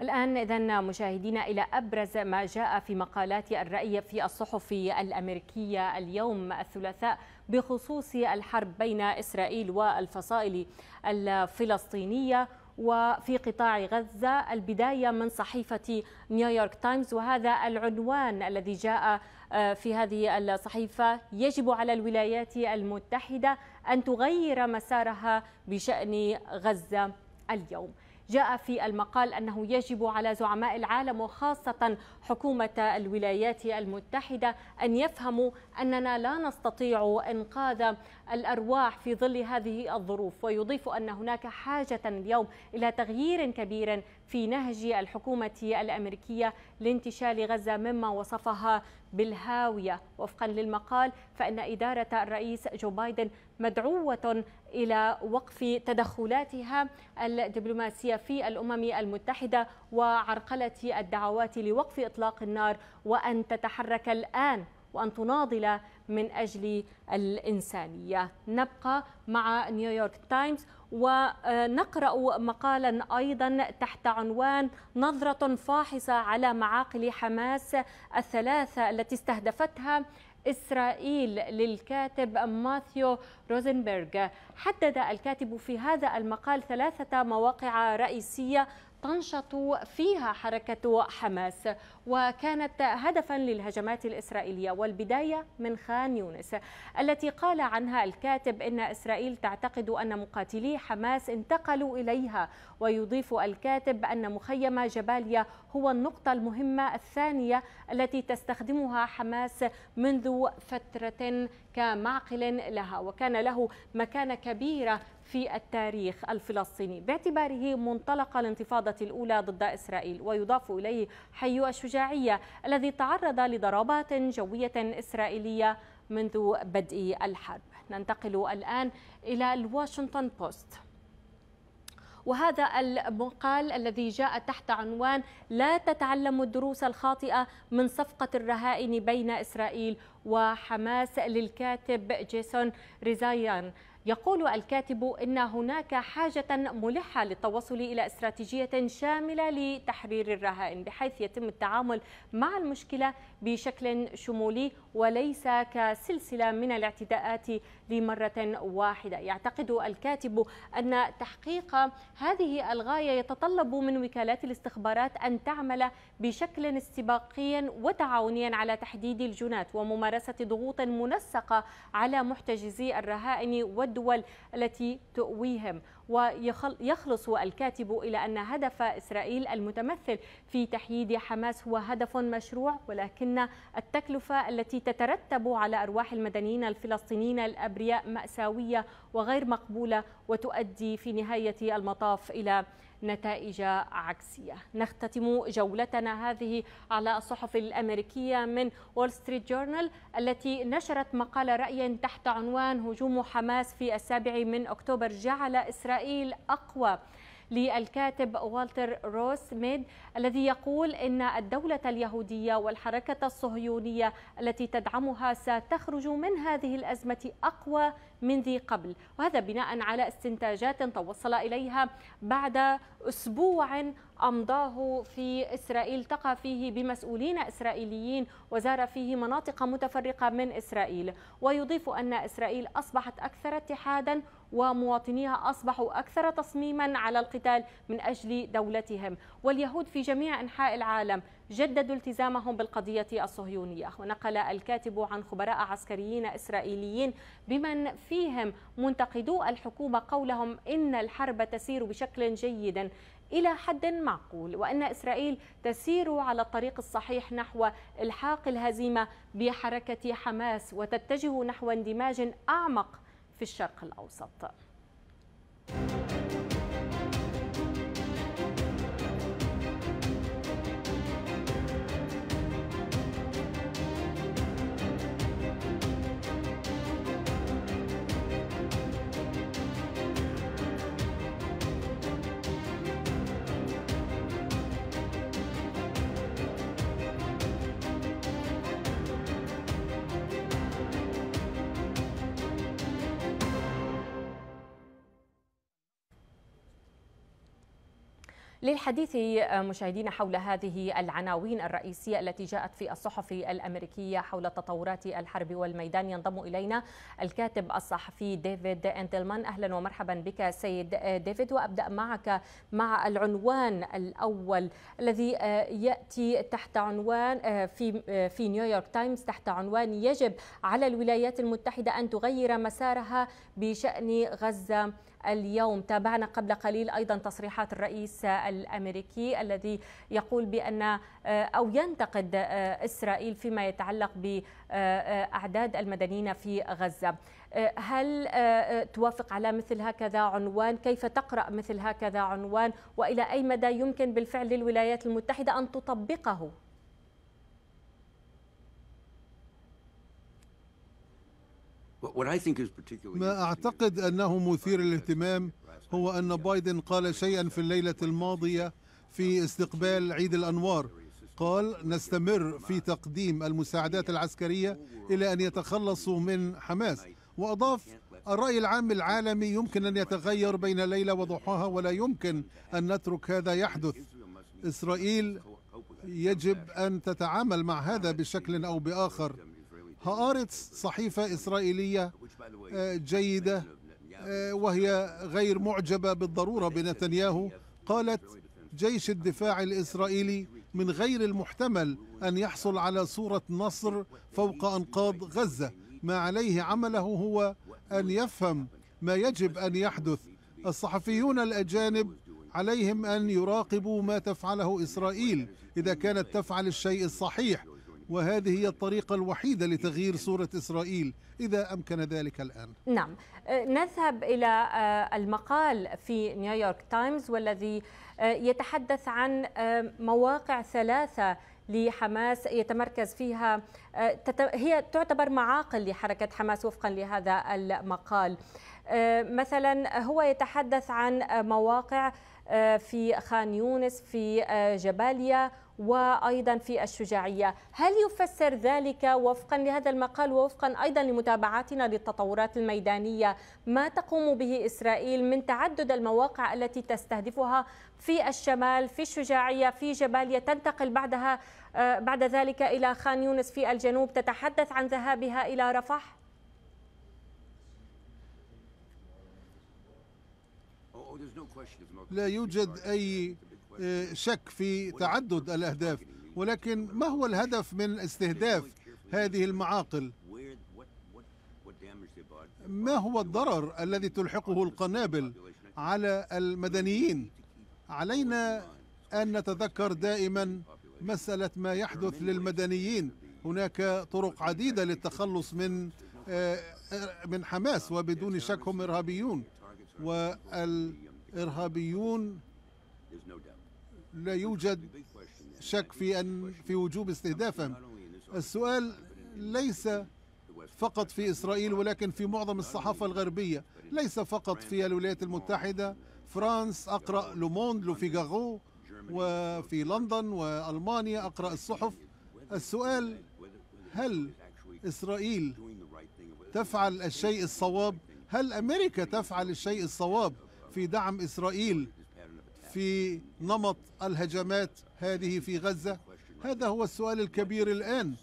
الآن إذا مشاهدينا إلى أبرز ما جاء في مقالات الرأي في الصحف الأمريكية اليوم الثلاثاء بخصوص الحرب بين إسرائيل والفصائل الفلسطينية وفي قطاع غزة البداية من صحيفة نيويورك تايمز وهذا العنوان الذي جاء آه، في هذه الصحيفة يجب على الولايات المتحدة أن تغير مسارها بشأن غزة اليوم جاء في المقال أنه يجب على زعماء العالم وخاصة حكومة الولايات المتحدة أن يفهموا أننا لا نستطيع إنقاذ الأرواح في ظل هذه الظروف ويضيف أن هناك حاجة اليوم إلى تغيير كبير في نهج الحكومة الأمريكية لانتشال غزة مما وصفها بالهاوية وفقا للمقال فإن إدارة الرئيس جو بايدن مدعوة إلى وقف تدخلاتها الدبلوماسية في الأمم المتحدة وعرقلة الدعوات لوقف إطلاق النار وأن تتحرك الآن وأن تناضل من أجل الإنسانية نبقى مع نيويورك تايمز ونقرأ مقالا أيضا تحت عنوان نظرة فاحصة على معاقل حماس الثلاثة التي استهدفتها إسرائيل للكاتب ماثيو روزنبرغ حدد الكاتب في هذا المقال ثلاثة مواقع رئيسية تنشط فيها حركة حماس وكانت هدفا للهجمات الإسرائيلية والبداية من خان يونس التي قال عنها الكاتب إن إسرائيل تعتقد أن مقاتلي حماس انتقلوا إليها ويضيف الكاتب أن مخيم جباليا هو النقطة المهمة الثانية التي تستخدمها حماس منذ فترة كمعقل لها وكان له مكانة كبيرة في التاريخ الفلسطيني باعتباره منطلق الانتفاضة الأولى ضد إسرائيل ويضاف إليه حي الشجاعية الذي تعرض لضربات جوية إسرائيلية منذ بدء الحرب ننتقل الآن إلى الواشنطن بوست وهذا المقال الذي جاء تحت عنوان لا تتعلم الدروس الخاطئة من صفقة الرهائن بين إسرائيل وحماس للكاتب جيسون ريزايان يقول الكاتب ان هناك حاجه ملحه للتوصل الى استراتيجيه شامله لتحرير الرهائن بحيث يتم التعامل مع المشكله بشكل شمولي وليس كسلسله من الاعتداءات لمره واحده يعتقد الكاتب ان تحقيق هذه الغايه يتطلب من وكالات الاستخبارات ان تعمل بشكل استباقي وتعاونيا على تحديد الجنات وممارسه ضغوط منسقه على محتجزي الرهائن والدول التي تؤويهم ويخلص الكاتب إلى أن هدف إسرائيل المتمثل في تحييد حماس هو هدف مشروع ولكن التكلفة التي تترتب على أرواح المدنيين الفلسطينيين الأبرياء مأساوية وغير مقبولة وتؤدي في نهاية المطاف إلى نتائج عكسية نختتم جولتنا هذه على الصحف الأمريكية من وول ستريت جورنال التي نشرت مقال رأي تحت عنوان هجوم حماس في السابع من أكتوبر جعل إسرائيل أقوى للكاتب والتر روس ميد الذي يقول إن الدولة اليهودية والحركة الصهيونية التي تدعمها ستخرج من هذه الأزمة أقوى من ذي قبل وهذا بناء على استنتاجات توصل إليها بعد أسبوع أمضاه في إسرائيل التقى فيه بمسؤولين إسرائيليين وزار فيه مناطق متفرقة من إسرائيل ويضيف أن إسرائيل أصبحت أكثر اتحادا ومواطنيها أصبحوا أكثر تصميما على القتال من أجل دولتهم واليهود في جميع أنحاء العالم جددوا التزامهم بالقضية الصهيونية ونقل الكاتب عن خبراء عسكريين إسرائيليين بمن فيهم منتقدو الحكومة قولهم إن الحرب تسير بشكل جيد إلى حد معقول وأن إسرائيل تسير على الطريق الصحيح نحو إلحاق الهزيمة بحركة حماس وتتجه نحو اندماج أعمق في الشرق الأوسط للحديث آه، مشاهدينا حول هذه العناوين الرئيسية التي جاءت في الصحف الأمريكية حول تطورات الحرب والميدان ينضم إلينا الكاتب الصحفي ديفيد أنتلمان أهلا ومرحبا بك سيد آه، ديفيد وأبدأ معك مع العنوان الأول الذي آه، يأتي تحت عنوان في في نيويورك تايمز تحت عنوان يجب على الولايات المتحدة أن تغير مسارها بشأن غزة اليوم تابعنا قبل قليل أيضا تصريحات الرئيس الأمريكي الذي يقول بأن آه، أو ينتقد آه، إسرائيل فيما يتعلق بأعداد المدنيين في غزة آه، هل توافق على مثل هكذا عنوان كيف تقرأ مثل هكذا عنوان وإلى أي مدى يمكن بالفعل للولايات المتحدة أن تطبقه؟ ما أعتقد أنه مثير للاهتمام هو أن بايدن قال شيئا في الليلة الماضية في استقبال عيد الأنوار قال نستمر في تقديم المساعدات العسكرية إلى أن يتخلصوا من حماس وأضاف الرأي العام العالمي يمكن أن يتغير بين ليلة وضحاها ولا يمكن أن نترك هذا يحدث إسرائيل يجب أن تتعامل مع هذا بشكل أو بآخر هآرتس صحيفة إسرائيلية آه، جيدة آه، وهي غير معجبة بالضرورة بنتنياهو قالت جيش الدفاع الإسرائيلي من غير المحتمل أن يحصل على صورة نصر فوق أنقاض غزة ما عليه عمله هو أن يفهم ما يجب أن يحدث الصحفيون الأجانب عليهم أن يراقبوا ما تفعله إسرائيل إذا كانت تفعل الشيء الصحيح وهذه هي الطريقة الوحيدة لتغيير صورة إسرائيل إذا أمكن ذلك الآن نعم أه، نذهب إلى أه، المقال في نيويورك تايمز والذي أه، يتحدث عن مواقع ثلاثة لحماس يتمركز فيها هي تعتبر معاقل لحركة حماس وفقا لهذا المقال آه، مثلا هو يتحدث عن مواقع آه، في خان يونس في آه، جباليا وايضا في الشجاعيه، هل يفسر ذلك وفقا لهذا المقال ووفقا ايضا لمتابعتنا للتطورات الميدانيه ما تقوم به اسرائيل من تعدد المواقع التي تستهدفها في الشمال في الشجاعيه في جباليا تنتقل بعدها بعد ذلك الى خان يونس في الجنوب تتحدث عن ذهابها الى رفح؟ لا يوجد أي آه، شك في تعدد الأهداف ولكن ما هو الهدف من استهداف هذه المعاقل ما هو الضرر الذي تلحقه القنابل على المدنيين علينا أن نتذكر دائما مسألة ما يحدث للمدنيين هناك طرق عديدة للتخلص من آه، آه، من حماس وبدون شك هم إرهابيون والمدنيين إرهابيون لا يوجد شك في أن في وجوب استهدافهم السؤال ليس فقط في إسرائيل ولكن في معظم الصحافة الغربية ليس فقط في الولايات المتحدة فرانس أقرأ لوموند لوفيغارو وفي لندن وألمانيا أقرأ الصحف السؤال هل إسرائيل تفعل الشيء الصواب هل أمريكا تفعل الشيء الصواب في دعم إسرائيل في نمط الهجمات هذه في غزة هذا هو السؤال الكبير الآن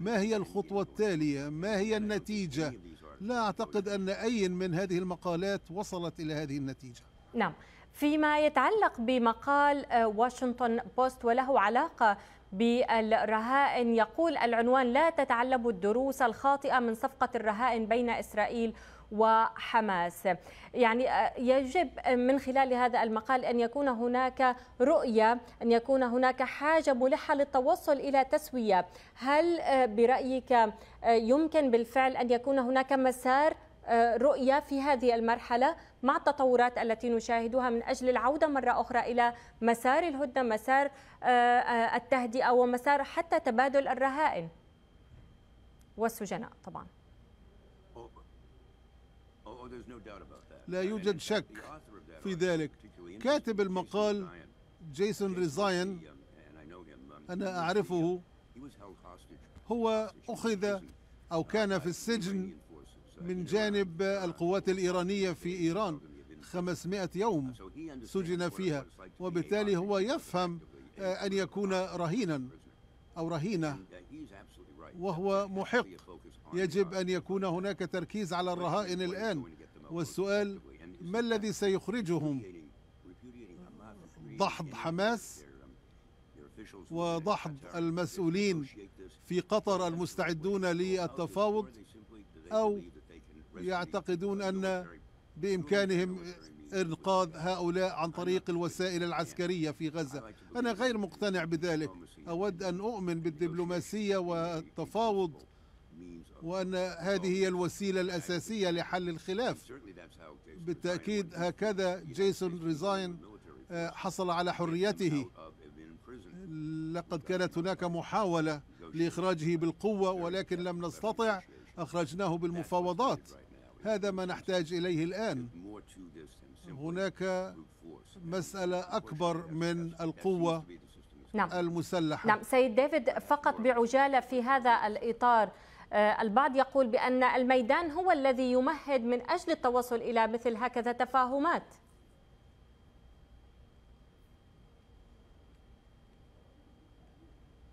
ما هي الخطوة التالية ما هي النتيجة لا أعتقد أن أي من هذه المقالات وصلت إلى هذه النتيجة نعم فيما يتعلق بمقال آه، واشنطن بوست وله علاقة بالرهائن يقول العنوان لا تتعلم الدروس الخاطئة من صفقة الرهائن بين إسرائيل وحماس يعني آه، يجب آه، من خلال هذا المقال أن يكون هناك رؤية أن يكون هناك حاجة ملحة للتوصل إلى تسوية هل آه، برأيك يمكن بالفعل أن يكون هناك مسار رؤية في هذه المرحلة مع التطورات التي نشاهدها من أجل العودة مرة أخرى إلى مسار الهدنة مسار التهدئة ومسار حتى تبادل الرهائن والسجناء طبعاً Oh, لا يوجد شك في ذلك كاتب المقال جيسون ريزاين um, أنا أعرفه هو أخذ uh, أو كان في السجن uh, من جانب uh, القوات الإيرانية في إيران 500 يوم سجن فيها وبالتالي هو يفهم آه، أن يكون رهينا أو رهينة uh, وهو محق يجب uh, أن يكون هناك تركيز على الرهائن الآن والسؤال ما الذي سيخرجهم دحض حماس um, ودحض المسؤولين في قطر المستعدون للتفاوض أو يعتقدون أن بإمكانهم إنقاذ هؤلاء عن طريق الوسائل العسكرية في غزة أنا غير مقتنع بذلك أود أن أؤمن بالدبلوماسية والتفاوض وأن هذه هي الوسيلة الأساسية لحل الخلاف بالتأكيد هكذا جيسون ريزاين آه، حصل على حريته لقد كانت هناك محاولة لإخراجه بالقوة ولكن لم نستطع أخرجناه بالمفاوضات هذا ما نحتاج إليه الآن هناك مسألة أكبر من القوة نعم. المسلحة نعم سيد ديفيد فقط بعجالة في هذا الإطار آه، البعض يقول بأن الميدان هو الذي يمهد من أجل التوصل إلى مثل هكذا تفاهمات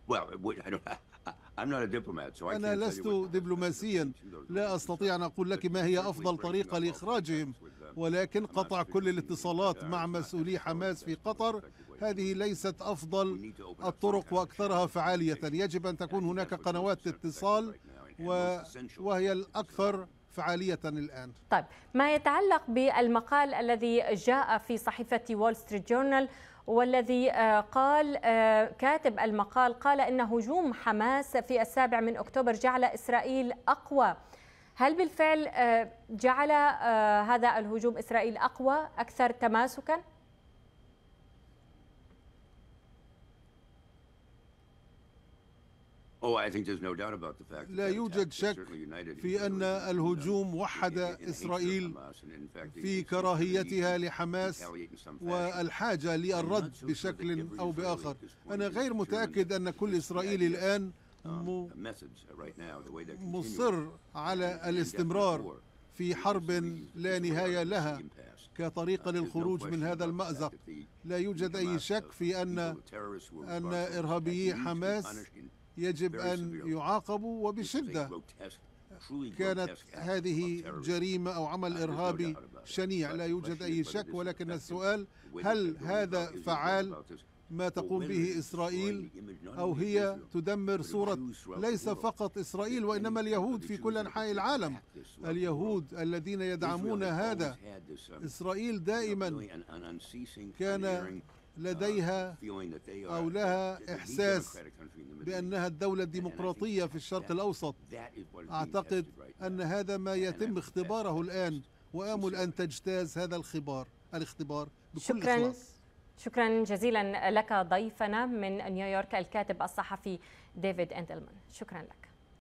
Well, أنا لست دبلوماسيا لا أستطيع أن أقول لك ما هي أفضل طريقة لإخراجهم ولكن قطع كل الاتصالات مع مسؤولي حماس في قطر هذه ليست أفضل الطرق وأكثرها فعالية يجب أن تكون هناك قنوات اتصال وهي الأكثر فعالية الآن طيب ما يتعلق بالمقال الذي جاء في صحيفة وول ستريت جورنال والذي آه، قال آه، كاتب المقال قال ان هجوم حماس في السابع من اكتوبر جعل اسرائيل اقوى هل بالفعل آه، جعل هذا الهجوم اسرائيل اقوى اكثر تماسكا لا يوجد شك في أن الهجوم وحد إسرائيل في كراهيتها لحماس والحاجة للرد بشكل أو بآخر أنا غير متأكد أن كل إسرائيلي الآن مصر على الاستمرار في حرب لا نهاية لها كطريقة للخروج من هذا المأزق لا يوجد أي شك في أن أن إرهابيي حماس يجب أن يعاقبوا وبشدة كانت هذه جريمة أو عمل إرهابي شنيع لا يوجد أي شك ولكن السؤال هل هذا فعال ما تقوم به إسرائيل أو هي تدمر صورة ليس فقط إسرائيل وإنما اليهود في كل أنحاء العالم اليهود الذين يدعمون هذا um, إسرائيل دائما كان لديها uh, أو لها إحساس بأنها الدولة الديمقراطية في الشرق الأوسط أعتقد أن هذا ما يتم اختباره الآن وآمل أن تجتاز هذا الخبار الاختبار بكل شكرا إخلاص. شكرا جزيلا لك ضيفنا من نيويورك الكاتب الصحفي ديفيد أندلمان شكرا لك